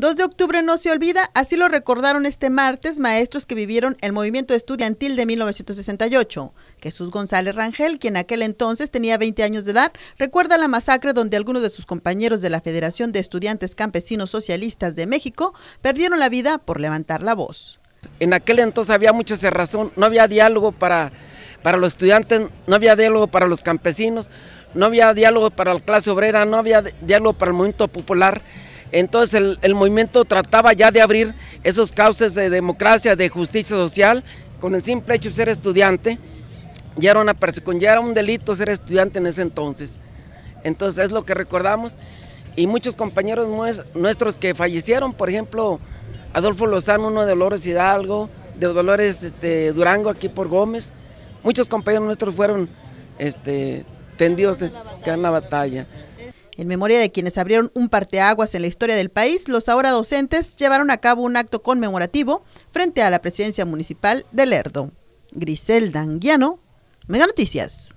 2 de octubre no se olvida, así lo recordaron este martes maestros que vivieron el movimiento estudiantil de 1968. Jesús González Rangel, quien en aquel entonces tenía 20 años de edad, recuerda la masacre donde algunos de sus compañeros de la Federación de Estudiantes Campesinos Socialistas de México perdieron la vida por levantar la voz. En aquel entonces había mucha cerrazón, no había diálogo para, para los estudiantes, no había diálogo para los campesinos, no había diálogo para la clase obrera, no había diálogo para el movimiento popular. Entonces el, movimiento trataba ya de abrir esos cauces de democracia, de justicia social, con el simple hecho de ser estudiante. Ya era un delito ser estudiante en ese entonces. Entonces es lo que recordamos. Y muchos compañeros nuestros que fallecieron, por ejemplo, Adolfo Lozano, uno de Dolores Hidalgo, de Dolores este, Durango, aquí por Gómez. Muchos compañeros nuestros fueron este, tendidos en la batalla. En memoria de quienes abrieron un parteaguas en la historia del país, los ahora docentes llevaron a cabo un acto conmemorativo frente a la presidencia municipal de Lerdo. Griselda Anguiano, Mega Noticias.